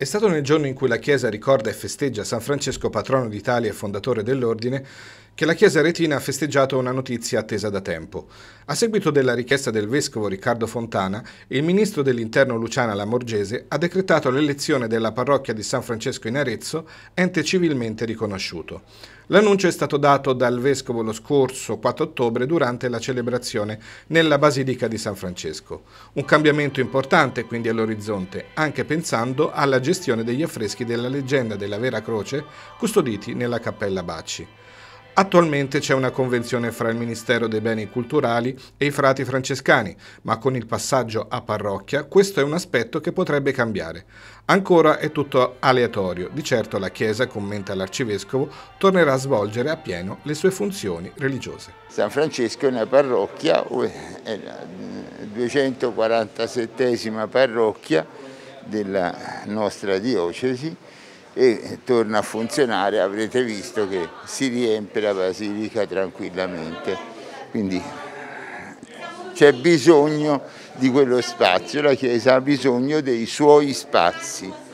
È stato nel giorno in cui la Chiesa ricorda e festeggia San Francesco, patrono d'Italia e fondatore dell'ordine, che la Chiesa Retina ha festeggiato una notizia attesa da tempo. A seguito della richiesta del Vescovo Riccardo Fontana, il Ministro dell'Interno Luciana Lamorgese ha decretato l'elezione della parrocchia di San Francesco in Arezzo, ente civilmente riconosciuto. L'annuncio è stato dato dal Vescovo lo scorso 4 ottobre durante la celebrazione nella Basilica di San Francesco. Un cambiamento importante quindi all'orizzonte, anche pensando alla gestione degli affreschi della leggenda della Vera Croce custoditi nella Cappella Bacci. Attualmente c'è una convenzione fra il Ministero dei Beni Culturali e i frati francescani, ma con il passaggio a parrocchia questo è un aspetto che potrebbe cambiare. Ancora è tutto aleatorio, di certo la Chiesa, commenta l'arcivescovo, tornerà a svolgere a pieno le sue funzioni religiose. San Francesco è una parrocchia, è la 247 parrocchia della nostra diocesi, e torna a funzionare, avrete visto che si riempie la basilica tranquillamente. Quindi c'è bisogno di quello spazio, la Chiesa ha bisogno dei suoi spazi.